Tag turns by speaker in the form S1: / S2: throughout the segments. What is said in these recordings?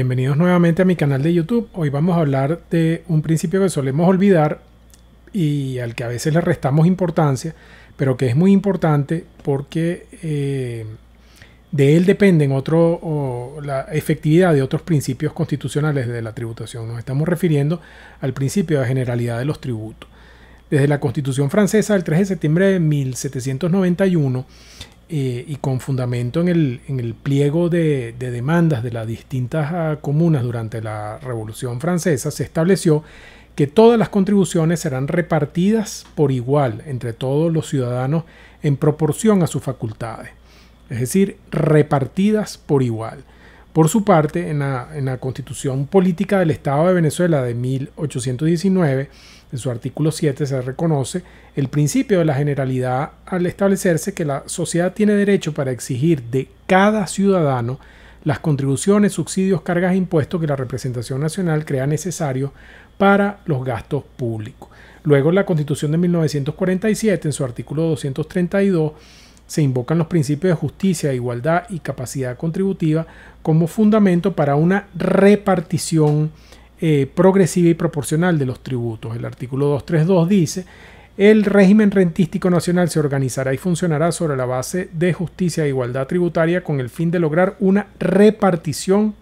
S1: bienvenidos nuevamente a mi canal de YouTube. Hoy vamos a hablar de un principio que solemos olvidar y al que a veces le restamos importancia, pero que es muy importante porque eh, de él dependen la efectividad de otros principios constitucionales de la tributación. Nos estamos refiriendo al principio de generalidad de los tributos. Desde la Constitución francesa del 3 de septiembre de 1791, eh, y con fundamento en el, pliego de, demandas de las distintas ah, comunas durante la Revolución Francesa, se estableció que todas las contribuciones serán repartidas por igual entre todos los ciudadanos en proporción a sus facultades, es decir, repartidas por igual. Por su parte, en la, en la Constitución Política del Estado de Venezuela de 1819, en su artículo 7 se reconoce el principio de la generalidad al establecerse que la sociedad tiene derecho para exigir de cada ciudadano las contribuciones, subsidios, cargas e impuestos que la representación nacional crea necesarios para los gastos públicos. Luego, en la Constitución de 1947, en su artículo 232, se invocan los principios de justicia, igualdad y capacidad contributiva como fundamento para una repartición eh, progresiva y proporcional de los tributos. El artículo 232 dice, el régimen rentístico nacional se organizará y funcionará sobre la base de justicia e igualdad tributaria con el fin de lograr una repartición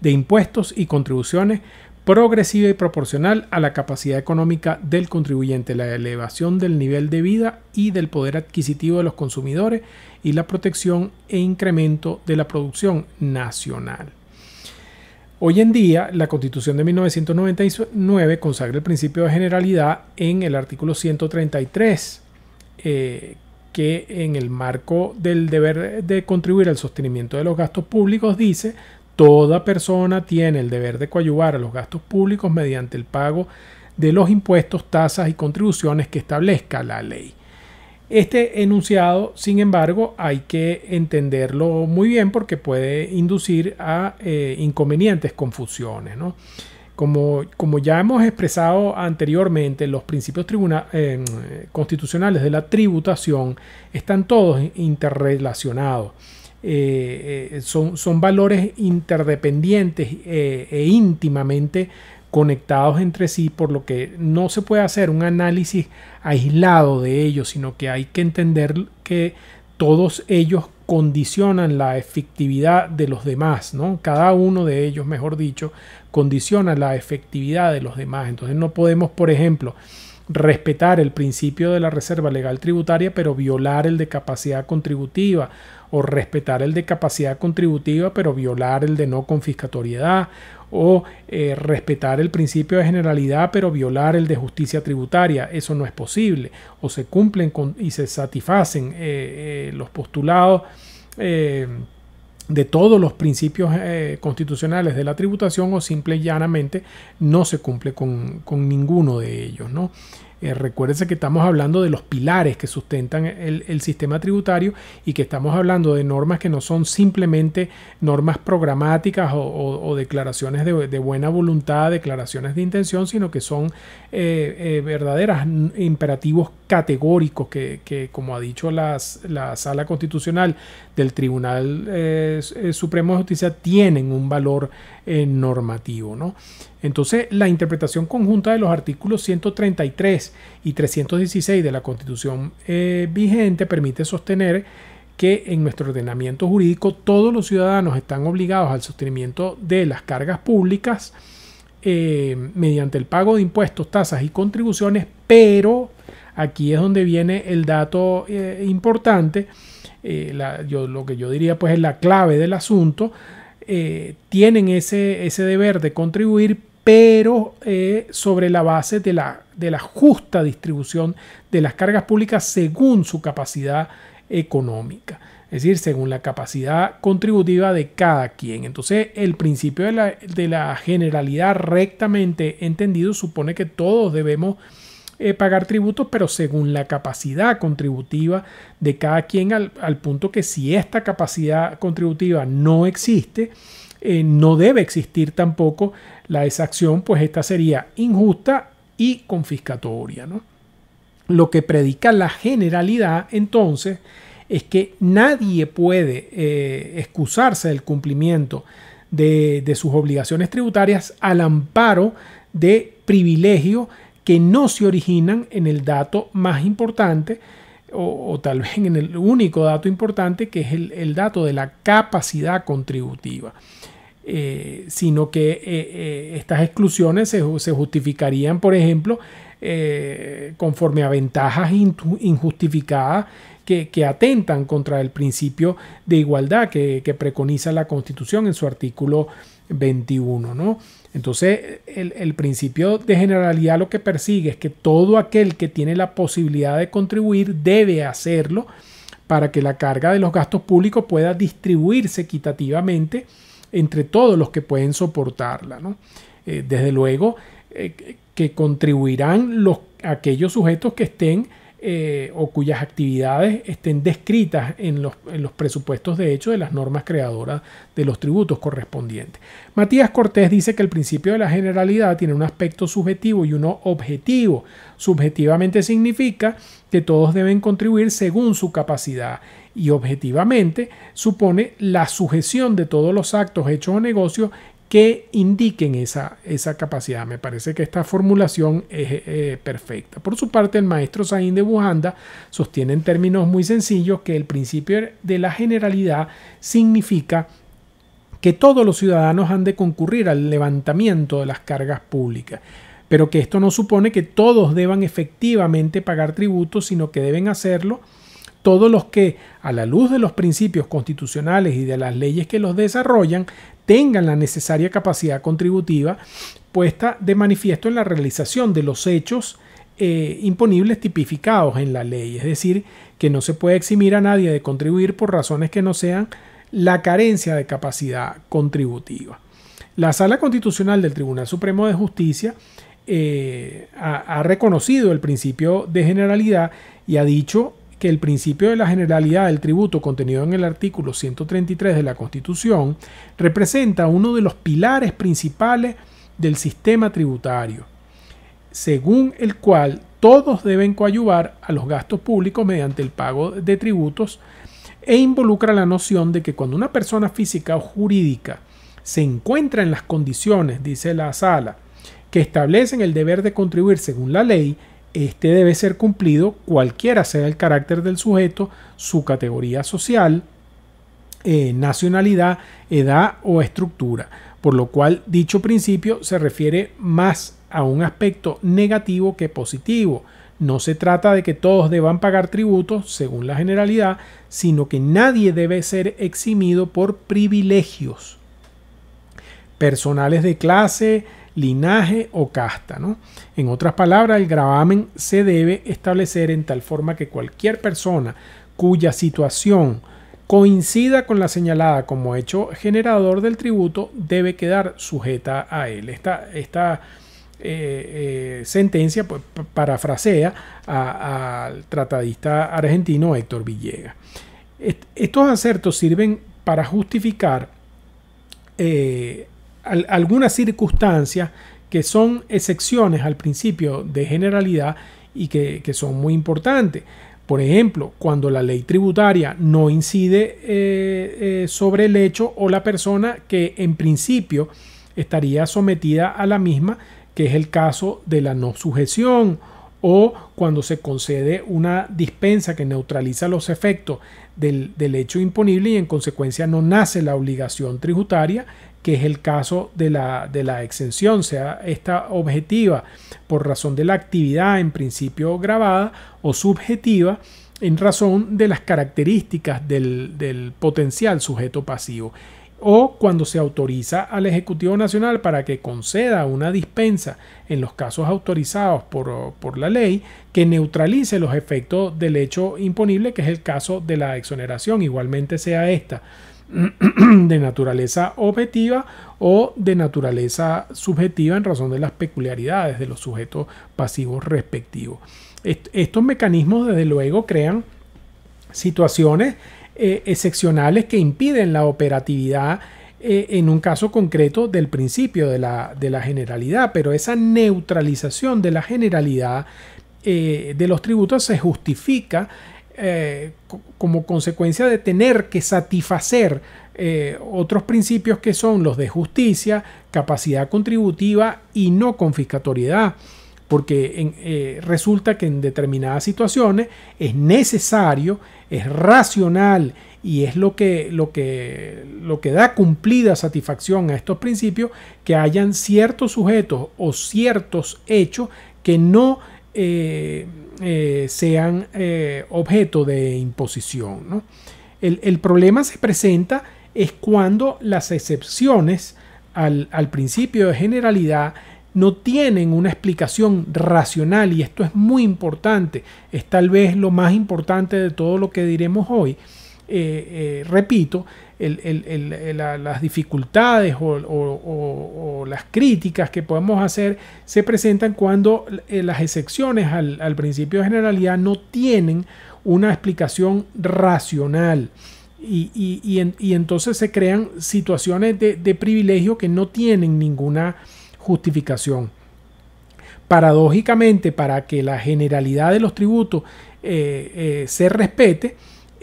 S1: de impuestos y contribuciones progresiva y proporcional a la capacidad económica del contribuyente, la elevación del nivel de vida y del poder adquisitivo de los consumidores y la protección e incremento de la producción nacional. Hoy en día, la Constitución de 1999 consagra el principio de generalidad en el artículo 133, eh, que en el marco del deber de contribuir al sostenimiento de los gastos públicos dice, toda persona tiene el deber de coadyuvar a los gastos públicos mediante el pago de los impuestos, tasas y contribuciones que establezca la ley. Este enunciado, sin embargo, hay que entenderlo muy bien porque puede inducir a eh, inconvenientes, confusiones. Como, como, ya hemos expresado anteriormente, los principios eh, constitucionales de la tributación están todos interrelacionados. Eh, son, son, valores interdependientes e íntimamente conectados entre sí, por lo que no se puede hacer un análisis aislado de ellos, sino que hay que entender que todos ellos condicionan la efectividad de los demás, ¿no? Cada uno de ellos, mejor dicho, condiciona la efectividad de los demás. Entonces no podemos, por ejemplo, respetar el principio de la reserva legal tributaria, pero violar el de capacidad contributiva, o respetar el de capacidad contributiva, pero violar el de no confiscatoriedad, o eh, respetar el principio de generalidad pero violar el de justicia tributaria. Eso no es posible. O se cumplen y se satisfacen eh, eh, los postulados de todos los principios constitucionales de la tributación o simple y llanamente no se cumple con, ninguno de ellos. ¿no? Eh, recuérdense que estamos hablando de los pilares que sustentan el, sistema tributario y que estamos hablando de normas que no son simplemente normas programáticas o, declaraciones de, buena voluntad, declaraciones de intención, sino que son eh, eh, verdaderos imperativos categóricos que, como ha dicho la sala constitucional del Tribunal Supremo de Justicia, tienen un valor eh, normativo. ¿no? Entonces, la interpretación conjunta de los artículos 133 y 316 de la Constitución eh, vigente permite sostener que en nuestro ordenamiento jurídico todos los ciudadanos están obligados al sostenimiento de las cargas públicas eh, mediante el pago de impuestos, tasas y contribuciones, pero aquí es donde viene el dato importante, lo que yo diría pues es la clave del asunto, eh, tienen ese, deber de contribuir, pero eh, sobre la base de la, de la justa distribución de las cargas públicas según su capacidad económica. Es decir, según la capacidad contributiva de cada quien. Entonces, el principio de la, de la generalidad rectamente entendido supone que todos debemos eh, pagar tributos, pero según la capacidad contributiva de cada quien, al, punto que si esta capacidad contributiva no existe, eh, no debe existir tampoco la exacción, pues esta sería injusta y confiscatoria. Lo que predica la generalidad entonces es que nadie puede eh, excusarse del cumplimiento de, de, sus obligaciones tributarias al amparo de privilegios que no se originan en el dato más importante o, tal vez en el único dato importante que es el, dato de la capacidad contributiva. Eh, sino que eh, eh, estas exclusiones se, justificarían, por ejemplo, conforme a ventajas injustificadas que, atentan contra el principio de igualdad que, preconiza la Constitución en su artículo 21. ¿no? Entonces, el, principio de generalidad lo que persigue es que todo aquel que tiene la posibilidad de contribuir debe hacerlo para que la carga de los gastos públicos pueda distribuirse equitativamente entre todos los que pueden soportarla. Eh, desde luego eh, que contribuirán los, aquellos sujetos que estén eh, o cuyas actividades estén descritas en los, en los presupuestos de hecho de las normas creadoras de los tributos correspondientes. Matías Cortés dice que el principio de la generalidad tiene un aspecto subjetivo y uno objetivo. Subjetivamente significa que todos deben contribuir según su capacidad y objetivamente supone la sujeción de todos los actos, hechos o negocios que indiquen esa, esa capacidad. Me parece que esta formulación es eh, perfecta. Por su parte, el maestro Zain de Bujanda sostiene en términos muy sencillos que el principio de la generalidad significa que todos los ciudadanos han de concurrir al levantamiento de las cargas públicas pero que esto no supone que todos deban efectivamente pagar tributos, sino que deben hacerlo todos los que, a la luz de los principios constitucionales y de las leyes que los desarrollan, tengan la necesaria capacidad contributiva puesta de manifiesto en la realización de los hechos eh, imponibles tipificados en la ley, es decir, que no se puede eximir a nadie de contribuir por razones que no sean la carencia de capacidad contributiva. La Sala Constitucional del Tribunal Supremo de Justicia eh, ha, ha reconocido el principio de generalidad y ha dicho que el principio de la generalidad del tributo contenido en el artículo 133 de la Constitución representa uno de los pilares principales del sistema tributario, según el cual todos deben coadyuvar a los gastos públicos mediante el pago de tributos e involucra la noción de que cuando una persona física o jurídica se encuentra en las condiciones, dice la sala, que establecen el deber de contribuir según la ley, este debe ser cumplido cualquiera sea el carácter del sujeto, su categoría social, eh, nacionalidad, edad o estructura, por lo cual dicho principio se refiere más a un aspecto negativo que positivo. No se trata de que todos deban pagar tributos, según la generalidad, sino que nadie debe ser eximido por privilegios personales de clase, linaje o casta. En otras palabras, el gravamen se debe establecer en tal forma que cualquier persona cuya situación coincida con la señalada como hecho generador del tributo debe quedar sujeta a él. Esta, eh, eh, sentencia pues, parafrasea al tratadista argentino Héctor Villegas. estos acertos sirven para justificar eh, algunas circunstancias que son excepciones al principio de generalidad y que, son muy importantes. Por ejemplo, cuando la ley tributaria no incide eh, eh, sobre el hecho o la persona que en principio estaría sometida a la misma, que es el caso de la no sujeción o cuando se concede una dispensa que neutraliza los efectos del, del, hecho imponible y en consecuencia no nace la obligación tributaria que es el caso de la, de la exención, sea esta objetiva por razón de la actividad en principio grabada o subjetiva en razón de las características del, del potencial sujeto pasivo o cuando se autoriza al Ejecutivo Nacional para que conceda una dispensa en los casos autorizados por, por, la ley que neutralice los efectos del hecho imponible, que es el caso de la exoneración, igualmente sea esta de naturaleza objetiva o de naturaleza subjetiva en razón de las peculiaridades de los sujetos pasivos respectivos. estos mecanismos, desde luego, crean situaciones eh, excepcionales que impiden la operatividad eh, en un caso concreto del principio de la, generalidad, pero esa neutralización de la generalidad eh, de los tributos se justifica como consecuencia de tener que satisfacer eh, otros principios que son los de justicia, capacidad contributiva y no confiscatoriedad, porque eh, resulta que en determinadas situaciones es necesario, es racional y es lo que, lo que, lo que da cumplida satisfacción a estos principios que hayan ciertos sujetos o ciertos hechos que no... Eh, eh, sean eh, objeto de imposición. El, problema se presenta es cuando las excepciones al principio de generalidad no tienen una explicación racional y esto es muy importante, es tal vez lo más importante de todo lo que diremos hoy eh, eh, repito, eh, las dificultades o, las críticas que podemos hacer se presentan cuando las excepciones al, principio de generalidad no tienen una explicación racional. Y, entonces se crean situaciones de, privilegio que no tienen ninguna justificación. Paradójicamente, para que la generalidad de los tributos se respete,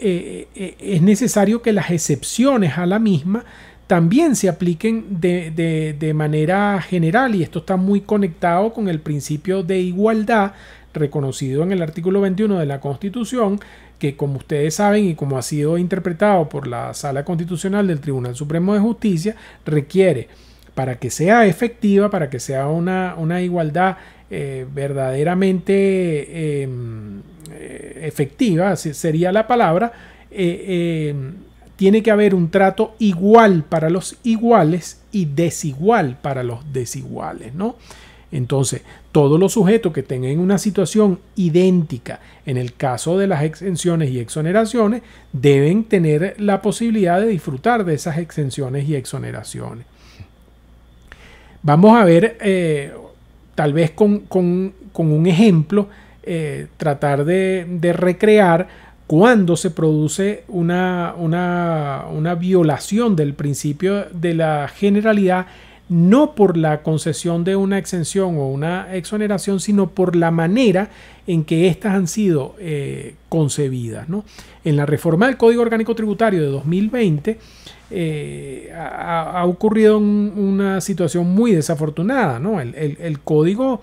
S1: eh, eh, es necesario que las excepciones a la misma también se apliquen de, manera general y esto está muy conectado con el principio de igualdad reconocido en el artículo 21 de la Constitución que como ustedes saben y como ha sido interpretado por la Sala Constitucional del Tribunal Supremo de Justicia requiere para que sea efectiva, para que sea una, igualdad eh, verdaderamente em, eh, efectiva, sería la palabra, eh, eh, tiene que haber un trato igual para los iguales y desigual para los desiguales, ¿no? Entonces, todos los sujetos que tengan una situación idéntica en el caso de las exenciones y exoneraciones deben tener la posibilidad de disfrutar de esas exenciones y exoneraciones. Vamos a ver, tal vez con, con, con un ejemplo, eh, tratar de, recrear cuando se produce una, violación del principio de la generalidad, no por la concesión de una exención o una exoneración, sino por la manera en que éstas han sido eh, concebidas. En la reforma del Código Orgánico Tributario de 2020, eh, ha, ocurrido una situación muy desafortunada. El, el, código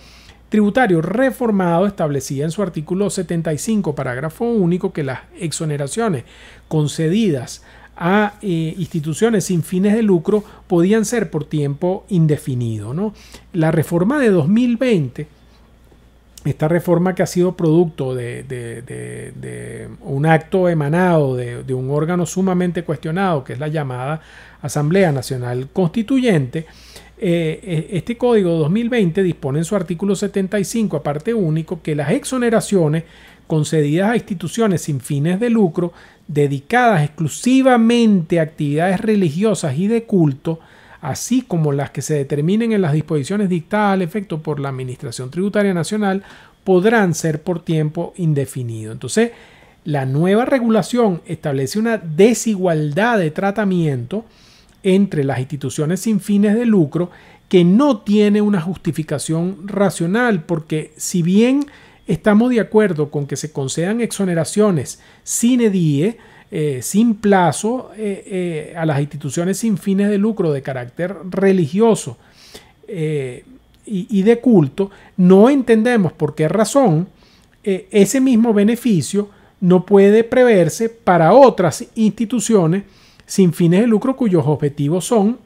S1: tributario reformado establecía en su artículo 75, parágrafo único, que las exoneraciones concedidas a eh, instituciones sin fines de lucro podían ser por tiempo indefinido. ¿no? La reforma de 2020 esta reforma que ha sido producto de un acto emanado de, un órgano sumamente cuestionado, que es la llamada Asamblea Nacional Constituyente, eh, eh, este código 2020 dispone en su artículo 75, aparte único, que las exoneraciones concedidas a instituciones sin fines de lucro dedicadas exclusivamente a actividades religiosas y de culto, así como las que se determinen en las disposiciones dictadas al efecto por la Administración Tributaria Nacional, podrán ser por tiempo indefinido. Entonces, la nueva regulación establece una desigualdad de tratamiento entre las instituciones sin fines de lucro que no tiene una justificación racional, porque si bien estamos de acuerdo con que se concedan exoneraciones sin edie, eh, sin plazo, eh, eh, a las instituciones sin fines de lucro de carácter religioso y, y, de culto, no entendemos por qué razón ese mismo beneficio no puede preverse para otras instituciones sin fines de lucro cuyos objetivos son,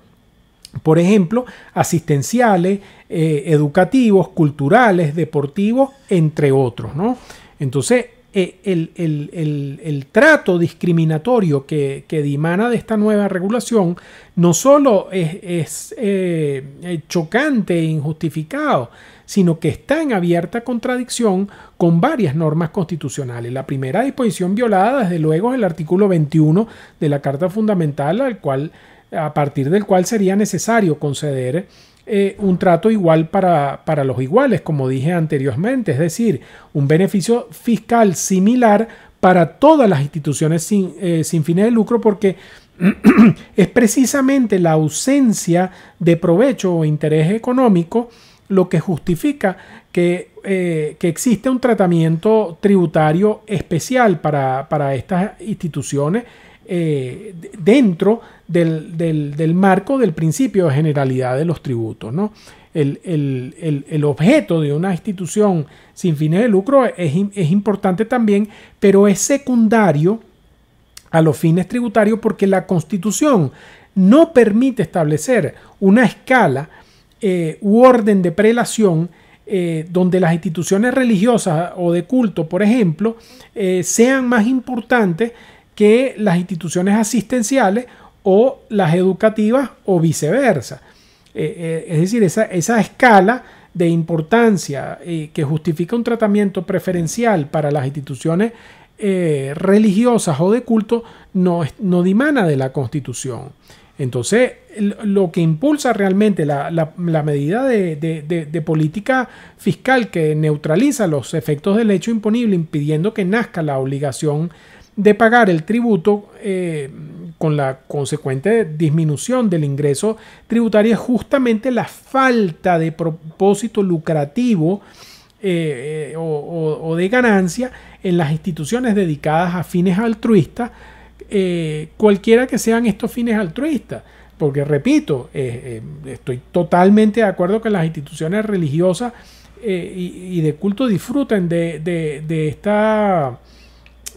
S1: por ejemplo, asistenciales, eh, educativos, culturales, deportivos, entre otros. ¿no? Entonces, eh, el, trato discriminatorio que, que, dimana de esta nueva regulación no solo es, eh, eh, chocante e injustificado, sino que está en abierta contradicción con varias normas constitucionales. La primera disposición violada, desde luego, es el artículo 21 de la Carta Fundamental, al cual, a partir del cual sería necesario conceder eh, un trato igual para, los iguales, como dije anteriormente, es decir, un beneficio fiscal similar para todas las instituciones sin, eh, fines de lucro porque es precisamente la ausencia de provecho o interés económico lo que justifica que, eh, existe un tratamiento tributario especial para, para estas instituciones eh, dentro del, marco del principio de generalidad de los tributos. ¿no? El, objeto de una institución sin fines de lucro es, importante también, pero es secundario a los fines tributarios porque la constitución no permite establecer una escala eh, u orden de prelación eh, donde las instituciones religiosas o de culto, por ejemplo, sean más importantes que las instituciones asistenciales o las educativas o viceversa. Eh, eh, es decir, esa, escala de importancia eh, que justifica un tratamiento preferencial para las instituciones religiosas o de culto no, no dimana de la Constitución. Entonces, lo que impulsa realmente la, medida de, de, política fiscal que neutraliza los efectos del hecho imponible, impidiendo que nazca la obligación de pagar el tributo eh, con la consecuente disminución del ingreso tributario es justamente la falta de propósito lucrativo eh, eh, o, de ganancia en las instituciones dedicadas a fines altruistas, cualquiera que sean estos fines altruistas. Porque repito, estoy totalmente de acuerdo que las instituciones religiosas y, de culto disfruten de esta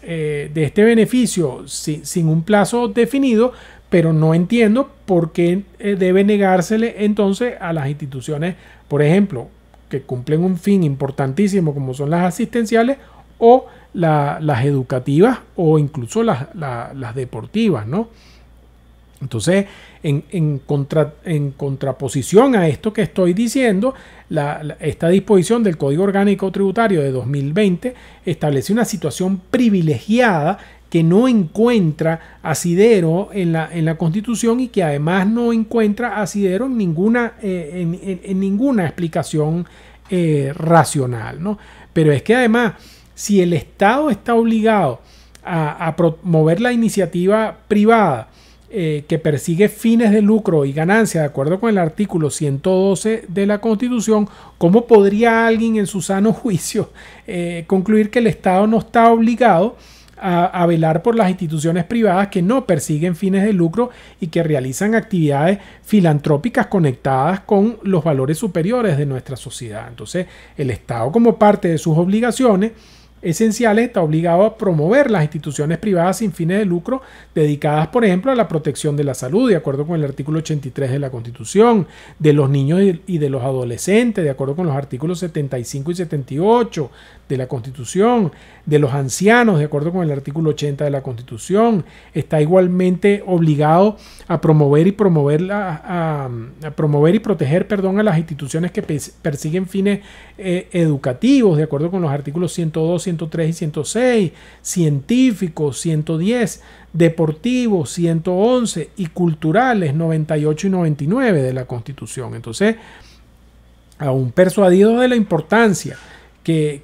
S1: eh, de este beneficio sin, un plazo definido, pero no entiendo por qué eh, debe negársele entonces a las instituciones, por ejemplo, que cumplen un fin importantísimo como son las asistenciales o las educativas o incluso las, las deportivas, ¿no? Entonces, en, contraposición a esto que estoy diciendo, esta disposición del Código Orgánico Tributario de 2020 establece una situación privilegiada que no encuentra asidero en la, Constitución y que además no encuentra asidero en ninguna, eh, explicación eh, racional. Pero es que además, si el Estado está obligado a promover la iniciativa privada, eh, que persigue fines de lucro y ganancia de acuerdo con el artículo 112 de la Constitución, ¿cómo podría alguien en su sano juicio eh, concluir que el Estado no está obligado a, velar por las instituciones privadas que no persiguen fines de lucro y que realizan actividades filantrópicas conectadas con los valores superiores de nuestra sociedad? Entonces, el Estado como parte de sus obligaciones, esenciales está obligado a promover las instituciones privadas sin fines de lucro dedicadas, por ejemplo, a la protección de la salud, de acuerdo con el artículo 83 de la Constitución, de los niños y de los adolescentes, de acuerdo con los artículos 75 y 78 de la Constitución, de los ancianos, de acuerdo con el artículo 80 de la Constitución. Está igualmente obligado a promover y promover a, promover y proteger, perdón, a las instituciones que persiguen fines eh, educativos, de acuerdo con los artículos 102, y 103 y 106, científicos, 110, deportivos, 111 y culturales 98 y 99 de la Constitución. Entonces, aún persuadidos de la importancia que,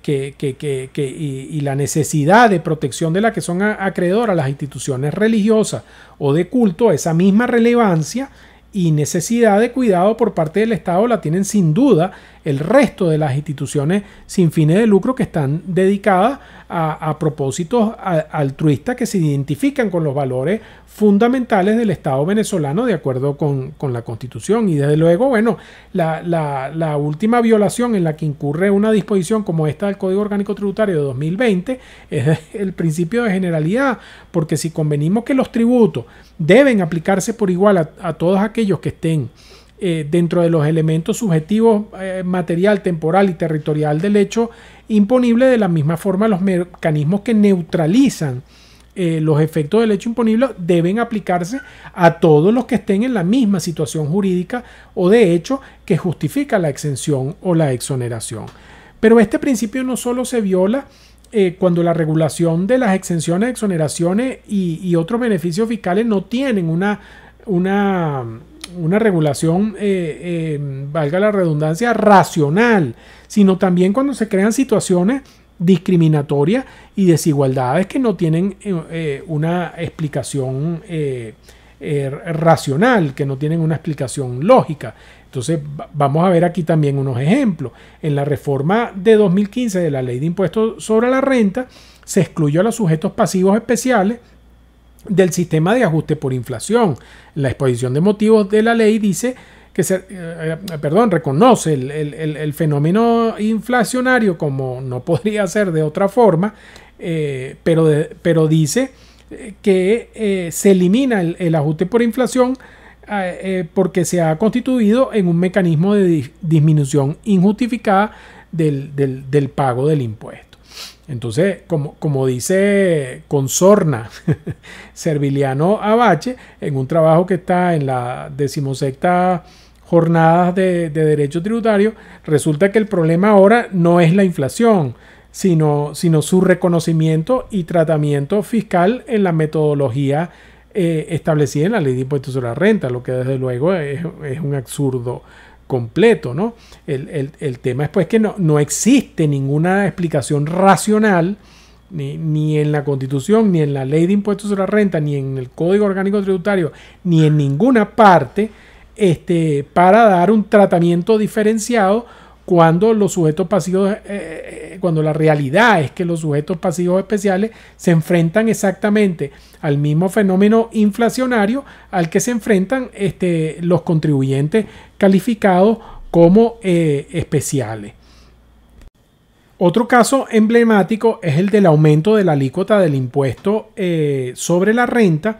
S1: y, y, la necesidad de protección de la que son acreedoras las instituciones religiosas o de culto, esa misma relevancia y necesidad de cuidado por parte del Estado la tienen sin duda el resto de las instituciones sin fines de lucro que están dedicadas a, propósitos altruistas que se identifican con los valores fundamentales del Estado venezolano de acuerdo con, la Constitución. Y desde luego, bueno, la, última violación en la que incurre una disposición como esta del Código Orgánico Tributario de 2020 es el principio de generalidad, porque si convenimos que los tributos deben aplicarse por igual a todos aquellos que estén eh, dentro de los elementos subjetivos eh, material, temporal y territorial del hecho imponible, de la misma forma los mecanismos que neutralizan eh, los efectos del hecho imponible deben aplicarse a todos los que estén en la misma situación jurídica o de hecho que justifica la exención o la exoneración. Pero este principio no solo se viola cuando la regulación de las exenciones, exoneraciones y, y otros beneficios fiscales no tienen una, una una regulación, eh, eh, valga la redundancia, racional, sino también cuando se crean situaciones discriminatorias y desigualdades que no tienen eh, una explicación racional, que no tienen una explicación lógica. Entonces vamos a ver aquí también unos ejemplos. En la reforma de 2015 de la ley de impuestos sobre la renta, se excluyó a los sujetos pasivos especiales del sistema de ajuste por inflación. La exposición de motivos de la ley dice que se, eh, eh, perdón, reconoce el, fenómeno inflacionario como no podría ser de otra forma, eh, pero, pero, dice que se elimina el, ajuste por inflación ah, porque se ha constituido en un mecanismo de disminución injustificada del, del pago del impuesto. Entonces, como, como dice Consorna Serviliano Abache, en un trabajo que está en la decimosexta jornadas de, derecho tributario, resulta que el problema ahora no es la inflación, sino, sino su reconocimiento y tratamiento fiscal en la metodología eh, establecida en la ley de impuestos sobre la renta, lo que desde luego es un absurdo completo, ¿no? El, tema es pues que no, existe ninguna explicación racional ni, en la Constitución, ni en la Ley de Impuestos sobre la Renta, ni en el Código Orgánico Tributario, ni en ninguna parte, este, para dar un tratamiento diferenciado cuando los sujetos pasivos, eh, eh, cuando la realidad es que los sujetos pasivos especiales se enfrentan exactamente al mismo fenómeno inflacionario al que se enfrentan este, los contribuyentes calificados como eh, especiales. Otro caso emblemático es el del aumento de la alícuota del impuesto sobre la renta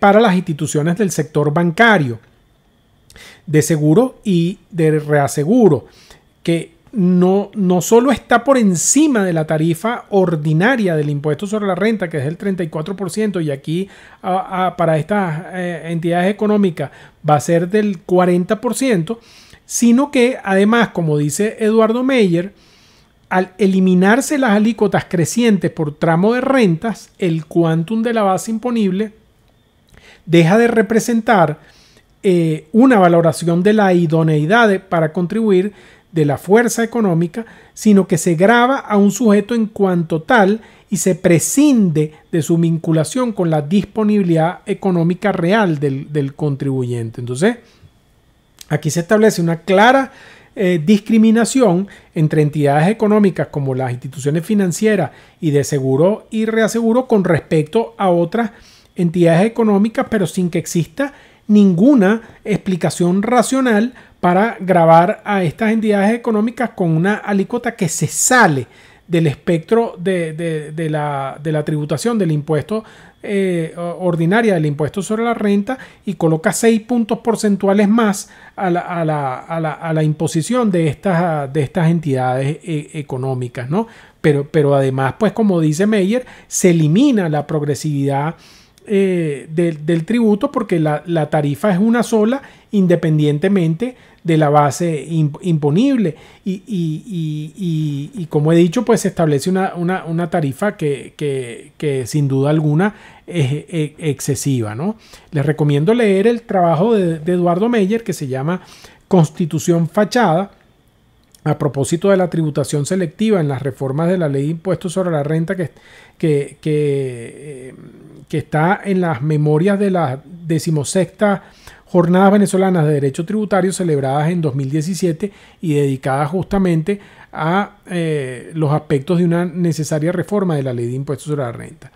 S1: para las instituciones del sector bancario de seguro y de reaseguro, que no, no solo está por encima de la tarifa ordinaria del impuesto sobre la renta, que es el 34%, y aquí para estas eh, entidades económicas va a ser del 40%, sino que además, como dice Eduardo Meyer, al eliminarse las alícuotas crecientes por tramo de rentas, el quantum de la base imponible deja de representar eh, una valoración de la idoneidad para contribuir de la fuerza económica, sino que se grava a un sujeto en cuanto tal y se prescinde de su vinculación con la disponibilidad económica real del, contribuyente. Entonces, aquí se establece una clara eh, discriminación entre entidades económicas como las instituciones financieras y de seguro y reaseguro con respecto a otras entidades económicas, pero sin que exista ninguna explicación racional para grabar a estas entidades económicas con una alícuota que se sale del espectro de, de, la, de la, tributación del impuesto eh, ordinaria, del impuesto sobre la renta, y coloca seis puntos porcentuales más a la, a la, a a la imposición de estas, de estas entidades eh, económicas, ¿no? Pero, pero además, pues como dice Meyer, se elimina la progresividad eh, del, tributo porque la, tarifa es una sola independientemente de la base imponible y, como he dicho pues se establece una, tarifa que, que, sin duda alguna es, e, excesiva ¿no? les recomiendo leer el trabajo de, de Eduardo Meyer que se llama Constitución Fachada a propósito de la tributación selectiva en las reformas de la ley de impuestos sobre la renta que, que, eh, está en las memorias de las decimosexta jornadas venezolanas de derecho tributario celebradas en 2017 y dedicadas justamente a eh, los aspectos de una necesaria reforma de la ley de impuestos sobre la renta.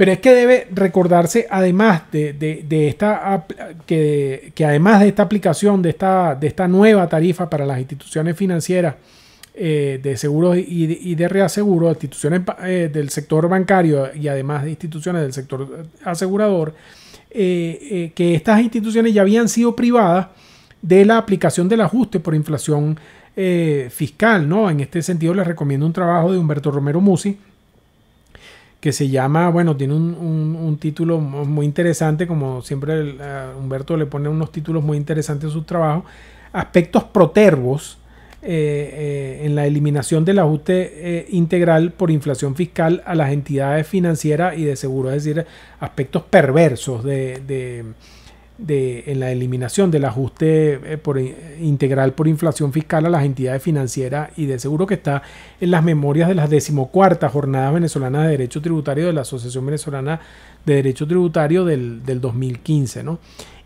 S1: Pero es que debe recordarse, además de, esta que, que, además de esta aplicación, de esta, de esta nueva tarifa para las instituciones financieras eh, de seguros y, de reaseguros, instituciones eh, del sector bancario y además de instituciones del sector asegurador, eh, que estas instituciones ya habían sido privadas de la aplicación del ajuste por inflación fiscal. ¿no? En este sentido, les recomiendo un trabajo de Humberto Romero Musi que se llama, bueno, tiene un, título muy interesante, como siempre eh, Humberto le pone unos títulos muy interesantes a su trabajo, aspectos protervos eh, eh, en la eliminación del ajuste integral por inflación fiscal a las entidades financieras y de seguro, es decir, aspectos perversos de en la eliminación del ajuste eh, por, integral por inflación fiscal a las entidades financieras y de seguro que está en las memorias de las decimocuarta jornadas venezolanas de derecho tributario de la Asociación Venezolana de Derecho Tributario del, 2015.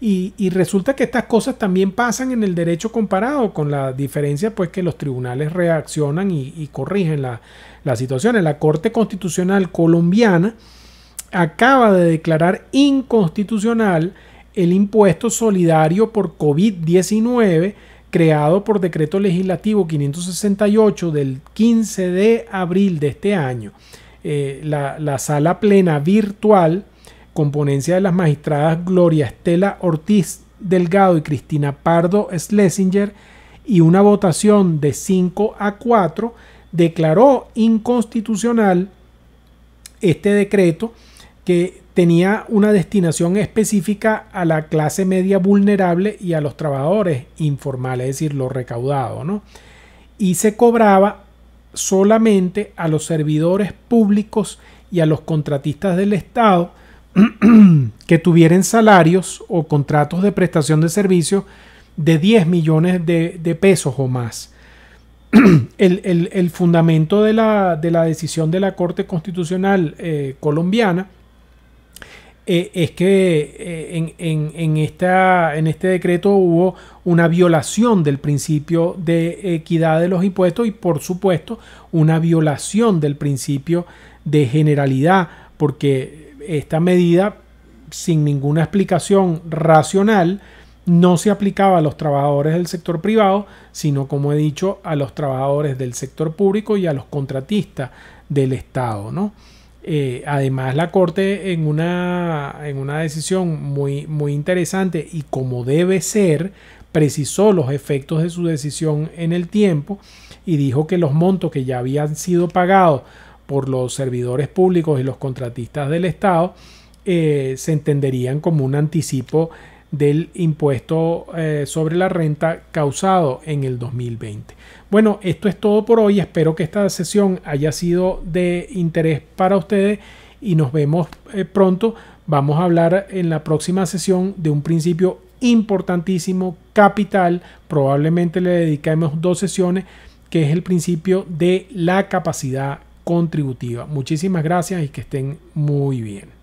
S1: Y, resulta que estas cosas también pasan en el derecho comparado, con la diferencia pues que los tribunales reaccionan y, corrigen la, la situación. En la Corte Constitucional colombiana acaba de declarar inconstitucional el impuesto solidario por COVID-19 creado por decreto legislativo 568 del 15 de abril de este año. Eh, la, sala plena virtual, componencia de las magistradas Gloria Estela Ortiz Delgado y Cristina Pardo Schlesinger, y una votación de 5 a 4, declaró inconstitucional este decreto que tenía una destinación específica a la clase media vulnerable y a los trabajadores informales, es decir, lo recaudado, ¿no? Y se cobraba solamente a los servidores públicos y a los contratistas del Estado que tuvieran salarios o contratos de prestación de servicios de 10 millones de, pesos o más. El, fundamento de la, decisión de la Corte Constitucional eh, colombiana eh, es que eh, en, este decreto hubo una violación del principio de equidad de los impuestos y por supuesto una violación del principio de generalidad, porque esta medida, sin ninguna explicación racional, no se aplicaba a los trabajadores del sector privado, sino, como he dicho, a los trabajadores del sector público y a los contratistas del Estado. ¿no? Eh, además, la Corte en una, en una decisión muy, muy interesante y como debe ser, precisó los efectos de su decisión en el tiempo y dijo que los montos que ya habían sido pagados por los servidores públicos y los contratistas del Estado eh, se entenderían como un anticipo del impuesto eh, sobre la renta causado en el 2020. Bueno, esto es todo por hoy. Espero que esta sesión haya sido de interés para ustedes y nos vemos eh, pronto. Vamos a hablar en la próxima sesión de un principio importantísimo, capital. Probablemente le dediquemos dos sesiones, que es el principio de la capacidad contributiva. Muchísimas gracias y que estén muy bien.